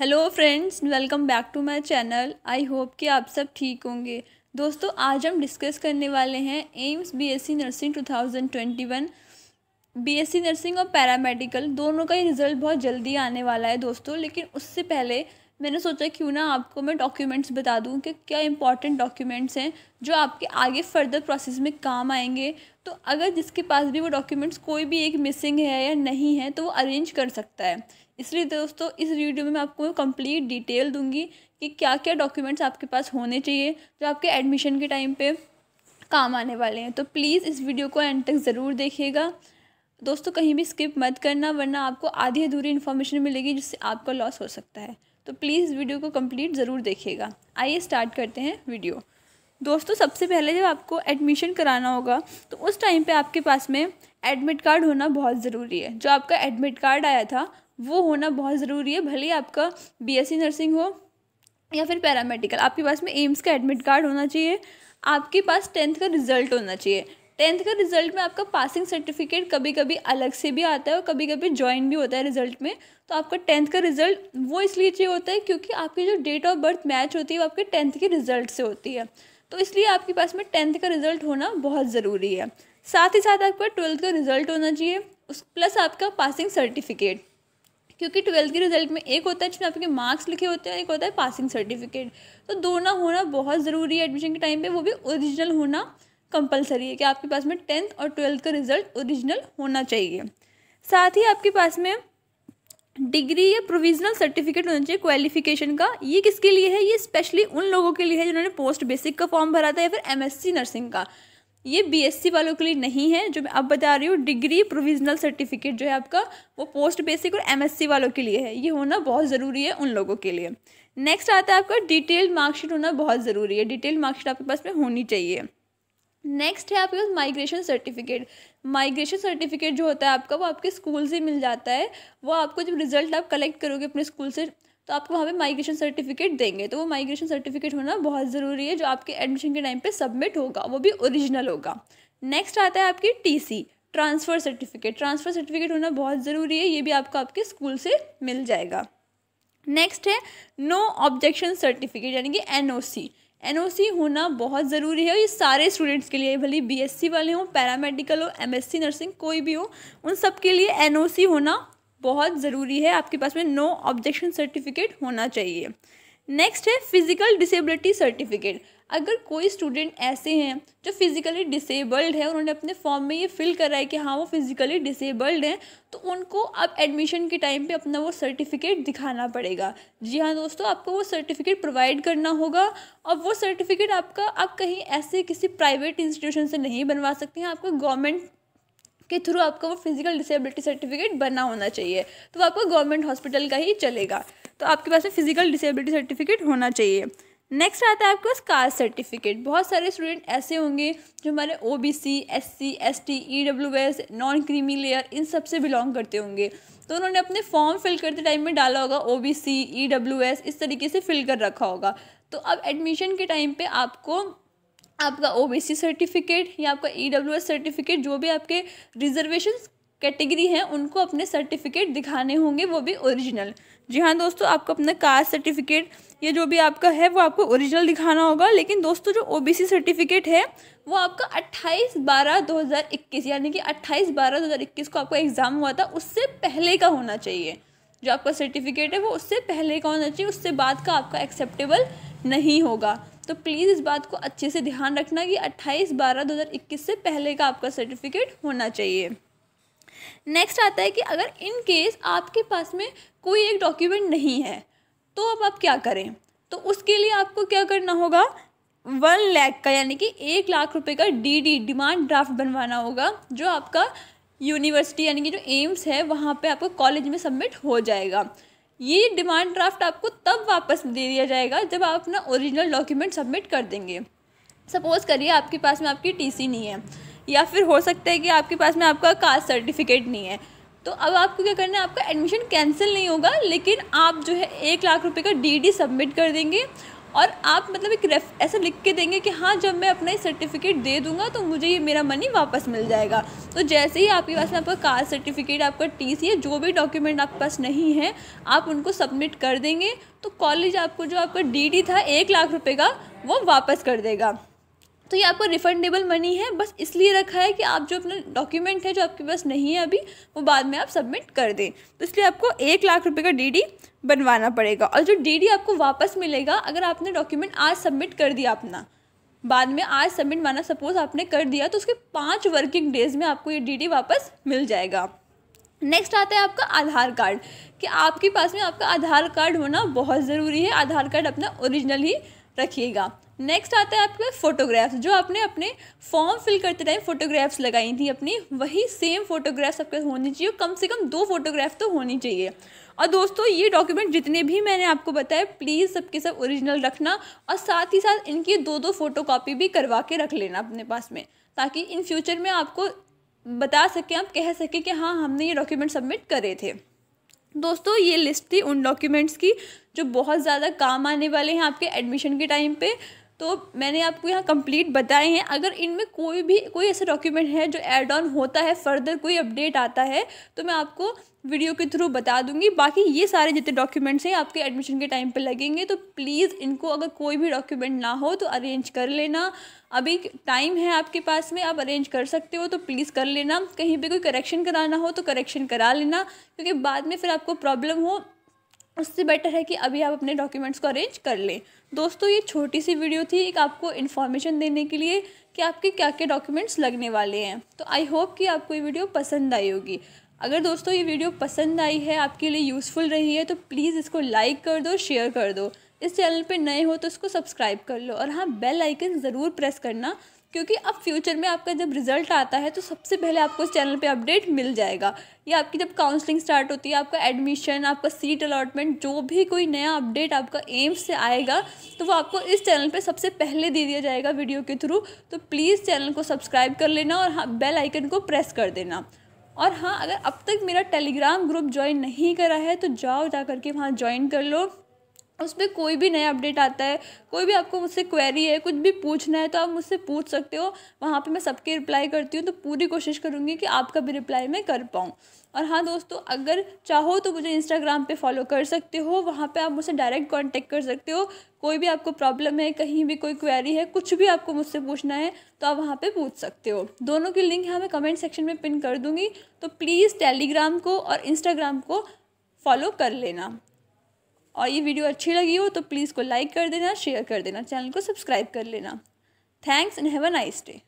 hello friends welcome back to my channel I hope कि आप सब ठीक होंगे दोस्तों आज हम डिस्कस करने वाले हैं AIIMS BSc nursing 2021 BSc nursing और पैरामेडिकल दोनों का ही रिज़ल्ट बहुत जल्दी आने वाला है दोस्तों लेकिन उससे पहले मैंने सोचा क्यों ना आपको मैं डॉक्यूमेंट्स बता दूँ कि क्या इंपॉर्टेंट डॉक्यूमेंट्स हैं जो आपके आगे फर्दर प्रोसेस में काम आएंगे तो अगर जिसके पास भी वो डॉक्यूमेंट्स कोई भी एक मिसिंग है या नहीं है तो वो अरेंज कर सकता है इसलिए दोस्तों इस वीडियो में मैं आपको कंप्लीट डिटेल दूंगी कि क्या क्या डॉक्यूमेंट्स आपके पास होने चाहिए जो आपके एडमिशन के टाइम पर काम आने वाले हैं तो प्लीज़ इस वीडियो को एंड तक ज़रूर देखिएगा दोस्तों कहीं भी स्किप मत करना वरना आपको आधी अधूरी इन्फॉर्मेशन मिलेगी जिससे आपका लॉस हो सकता है तो प्लीज़ वीडियो को कंप्लीट ज़रूर देखिएगा आइए स्टार्ट करते हैं वीडियो दोस्तों सबसे पहले जब आपको एडमिशन कराना होगा तो उस टाइम पे आपके पास में एडमिट कार्ड होना बहुत ज़रूरी है जो आपका एडमिट कार्ड आया था वो होना बहुत ज़रूरी है भले ही आपका बी नर्सिंग हो या फिर पैरामेडिकल आपके पास में एम्स का एडमिट कार्ड होना चाहिए आपके पास टेंथ का रिजल्ट होना चाहिए टेंथ का रिजल्ट में आपका पासिंग सर्टिफिकेट कभी कभी अलग से भी आता है और कभी कभी ज्वाइन भी होता है रिजल्ट में तो आपका टेंथ का रिजल्ट वो इसलिए चाहिए होता है क्योंकि आपकी जो डेट ऑफ बर्थ मैच होती है वो आपके टेंथ के रिजल्ट से होती है तो इसलिए आपके पास में टेंथ का रिजल्ट होना बहुत ज़रूरी है साथ ही साथ आपका ट्वेल्थ का रिजल्ट होना चाहिए उस प्लस आपका पासिंग सर्टिफिकेट क्योंकि ट्वेल्थ के रिजल्ट में एक होता है जिसमें आपके मार्क्स लिखे होते हैं एक होता है पासिंग सर्टिफिकेट तो दोनों होना बहुत ज़रूरी है एडमिशन के टाइम पे वो भी ओरिजिनल होना कंपलसरी है कि आपके पास में टेंथ और ट्वेल्थ का रिजल्ट ओरिजिनल होना चाहिए साथ ही आपके पास में डिग्री या प्रोविजनल सर्टिफिकेट होना चाहिए क्वालिफिकेशन का ये किसके लिए है ये स्पेशली उन लोगों के लिए है जिन्होंने पोस्ट बेसिक का फॉर्म भरा था या फिर एम नर्सिंग का ये बीएससी वालों के लिए नहीं है जो मैं अब बता रही हूँ डिग्री प्रोविजनल सर्टिफिकेट जो है आपका वो पोस्ट बेसिक और एमएससी वालों के लिए है ये होना बहुत ज़रूरी है उन लोगों के लिए नेक्स्ट आता है आपका डिटेल्ड मार्कशीट होना बहुत ज़रूरी है डिटेल्ड मार्कशीट आपके पास में होनी चाहिए नेक्स्ट है आपके पास माइग्रेशन सर्टिफिकेट माइग्रेशन सर्टिफिकेट जो होता है आपका वो आपके स्कूल से मिल जाता है वो आपको जब रिजल्ट आप कलेक्ट करोगे अपने स्कूल से तो आपको वहाँ पे माइग्रेशन सर्टिफिकेट देंगे तो वो माइग्रेशन सर्टिफिकेट होना बहुत ज़रूरी है जो आपके एडमिशन के टाइम पे सबमिट होगा वो भी ओरिजिनल होगा नेक्स्ट आता है आपकी TC transfer certificate transfer certificate होना बहुत ज़रूरी है ये भी आपको आपके स्कूल से मिल जाएगा नेक्स्ट है नो ऑब्जेक्शन सर्टिफिकेट यानी कि एन एनओसी होना बहुत ज़रूरी है और ये सारे स्टूडेंट्स के लिए भले बीएससी वाले हों पैरामेडिकल हो एमएससी नर्सिंग कोई भी हो उन सब के लिए एनओसी होना बहुत ज़रूरी है आपके पास में नो ऑब्जेक्शन सर्टिफिकेट होना चाहिए नेक्स्ट है फिजिकल डिसेबिलिटी सर्टिफिकेट अगर कोई स्टूडेंट ऐसे हैं जो फिज़िकली डिसेबल्ड है उन्होंने अपने फॉर्म में ये फिल करा है कि हाँ वो फिज़िकली डिसेबल्ड हैं तो उनको अब एडमिशन के टाइम पे अपना वो सर्टिफिकेट दिखाना पड़ेगा जी हाँ दोस्तों आपको वो सर्टिफिकेट प्रोवाइड करना होगा और वो सर्टिफिकेट आपका आप कहीं ऐसे किसी प्राइवेट इंस्टीट्यूशन से नहीं बनवा सकते हैं आपको गवर्नमेंट के थ्रू आपका वो फिजिकल डिसेबिलिटी सर्टिफिकेट बना होना चाहिए तो आपको गवर्नमेंट हॉस्पिटल का ही चलेगा तो आपके पास में फिजिकल डिसेबिलिटी सर्टिफिकेट होना चाहिए नेक्स्ट आता है आपके पास कास्ट सर्टिफिकेट बहुत सारे स्टूडेंट ऐसे होंगे जो हमारे O B C S C S T E W S non creamy layer इन सब से बिलोंग करते होंगे तो उन्होंने अपने फॉर्म फिल करते टाइम में डाला होगा O B C E W S इस तरीके से फिल कर रखा होगा तो अब एडमिशन के टाइम पे आपको आपका ओ बी सी सर्टिफिकेट या आपका ई डब्ल्यू एस सर्टिफिकेट जो भी आपके रिजर्वेशन कैटेगरी हैं उनको अपने सर्टिफिकेट दिखाने होंगे वो भी ओरिजिनल जी हाँ दोस्तों आपको अपना कास्ट सर्टिफिकेट ये जो भी आपका है वो आपको ओरिजिनल दिखाना होगा लेकिन दोस्तों जो ओबीसी सर्टिफिकेट है वो आपका 28 बारह 2021 यानी कि 28 बारह 2021 को आपका एग्ज़ाम हुआ था उससे पहले का होना चाहिए जो आपका सर्टिफिकेट है वो उससे पहले का होना चाहिए उससे बाद का आपका एक्सेप्टेबल नहीं होगा तो प्लीज़ इस बात को अच्छे से ध्यान रखना कि अट्ठाईस बारह दो से पहले का आपका सर्टिफिकेट होना चाहिए नेक्स्ट आता है कि अगर इन केस आपके पास में कोई एक डॉक्यूमेंट नहीं है तो अब आप क्या करें तो उसके लिए आपको क्या करना होगा वन लैख का यानी कि एक लाख रुपए का डीडी डिमांड ड्राफ्ट बनवाना होगा जो आपका यूनिवर्सिटी यानी कि जो एम्स है वहाँ पे आपको कॉलेज में सबमिट हो जाएगा ये डिमांड ड्राफ्ट आपको तब वापस दे दिया जाएगा जब आप अपना ओरिजिनल डॉक्यूमेंट सबमिट कर देंगे सपोज़ करिए आपके पास में आपकी टीसी नहीं है या फिर हो सकता है कि आपके पास में आपका कास्ट सर्टिफिकेट नहीं है तो अब आपको क्या करना है आपका एडमिशन कैंसिल नहीं होगा लेकिन आप जो है एक लाख रुपये का डी सबमिट कर देंगे और आप मतलब एक रेफ ऐसा लिख के देंगे कि हाँ जब मैं अपना सर्टिफिकेट दे दूंगा तो मुझे ये मेरा मनी वापस मिल जाएगा तो जैसे ही आपके पास में आपका कास्ट सर्टिफिकेट आपका टी सी जो भी डॉक्यूमेंट आपके पास नहीं है आप उनको सबमिट कर देंगे तो कॉलेज आपको जो आपका डी था एक लाख रुपये का वो वापस कर देगा तो ये आपका रिफंडेबल मनी है बस इसलिए रखा है कि आप जो अपना डॉक्यूमेंट है जो आपके पास नहीं है अभी वो बाद में आप सबमिट कर दें तो इसलिए आपको एक लाख रुपये का डी बनवाना पड़ेगा और जो डी आपको वापस मिलेगा अगर आपने डॉक्यूमेंट आज सबमिट कर दिया अपना बाद में आज सबमिट माना सपोज आपने कर दिया तो उसके पाँच वर्किंग डेज में आपको ये डीडी वापस मिल जाएगा नेक्स्ट आता है आपका आधार कार्ड कि आपके पास में आपका आधार कार्ड होना बहुत ज़रूरी है आधार कार्ड अपना ओरिजिनल ही रखिएगा नेक्स्ट आता है आपके फोटोग्राफ्स जो आपने अपने फॉर्म फिल करते टाइम फोटोग्राफ्स लगाई थी अपनी वही सेम फोटोग्राफ्स आपके होनी चाहिए कम से कम दो फोटोग्राफ तो होनी चाहिए और दोस्तों ये डॉक्यूमेंट जितने भी मैंने आपको बताया प्लीज़ सबके सब ओरिजिनल रखना और साथ ही साथ इनकी दो दो फोटो भी करवा के रख लेना अपने पास में ताकि इन फ्यूचर में आपको बता सकें आप कह सकें कि हाँ हमने ये डॉक्यूमेंट सबमिट करे थे दोस्तों ये लिस्ट थी उन डॉक्यूमेंट्स की जो बहुत ज़्यादा काम आने वाले हैं आपके एडमिशन के टाइम पे तो मैंने आपको यहाँ कंप्लीट बताए हैं अगर इनमें कोई भी कोई ऐसा डॉक्यूमेंट है जो एड ऑन होता है फर्दर कोई अपडेट आता है तो मैं आपको वीडियो के थ्रू बता दूंगी बाकी ये सारे जितने डॉक्यूमेंट्स हैं आपके एडमिशन के टाइम पे लगेंगे तो प्लीज़ इनको अगर कोई भी डॉक्यूमेंट ना हो तो अरेंज कर लेना अभी टाइम है आपके पास में आप अरेंज कर सकते हो तो प्लीज़ कर लेना कहीं पे कोई करेक्शन कराना हो तो करेक्शन करा लेना क्योंकि बाद में फिर आपको प्रॉब्लम हो उससे बेटर है कि अभी आप अपने डॉक्यूमेंट्स को अरेंज कर लें दोस्तों ये छोटी सी वीडियो थी एक आपको इन्फॉर्मेशन देने के लिए कि आपके क्या क्या डॉक्यूमेंट्स लगने वाले हैं तो आई होप कि आपको ये वीडियो पसंद आई होगी अगर दोस्तों ये वीडियो पसंद आई है आपके लिए यूज़फुल रही है तो प्लीज़ इसको लाइक कर दो शेयर कर दो इस चैनल पर नए हो तो इसको सब्सक्राइब कर लो और हाँ बेल आइकन ज़रूर प्रेस करना क्योंकि अब फ्यूचर में आपका जब रिज़ल्ट आता है तो सबसे पहले आपको इस चैनल पे अपडेट मिल जाएगा या आपकी जब काउंसलिंग स्टार्ट होती है आपका एडमिशन आपका सीट अलॉटमेंट जो भी कोई नया अपडेट आपका एम्स से आएगा तो वो आपको इस चैनल पे सबसे पहले दे दिया जाएगा वीडियो के थ्रू तो प्लीज़ चैनल को सब्सक्राइब कर लेना और हाँ बेल आइकन को प्रेस कर देना और हाँ अगर अब तक मेरा टेलीग्राम ग्रुप ज्वाइन नहीं करा है तो जाओ जा करके वहाँ ज्वाइन कर लो उस पर कोई भी नया अपडेट आता है कोई भी आपको मुझसे क्वेरी है कुछ भी पूछना है तो आप मुझसे पूछ सकते हो वहाँ पे मैं सबके रिप्लाई करती हूँ तो पूरी कोशिश करूँगी कि आपका भी रिप्लाई मैं कर पाऊँ और हाँ दोस्तों अगर चाहो तो मुझे इंस्टाग्राम पे फॉलो कर सकते हो वहाँ पे आप मुझसे डायरेक्ट कांटेक्ट कर सकते हो कोई भी आपको प्रॉब्लम है कहीं भी कोई क्वेरी है कुछ भी आपको मुझसे पूछना है तो आप वहाँ पे पूछ सकते हो दोनों की लिंक यहाँ मैं कमेंट सेक्शन में पिन कर दूँगी तो प्लीज़ टेलीग्राम को और इंस्टाग्राम को फॉलो कर लेना और ये वीडियो अच्छी लगी हो तो प्लीज़ को लाइक कर देना शेयर कर देना चैनल को सब्सक्राइब कर लेना thanks and have a nice day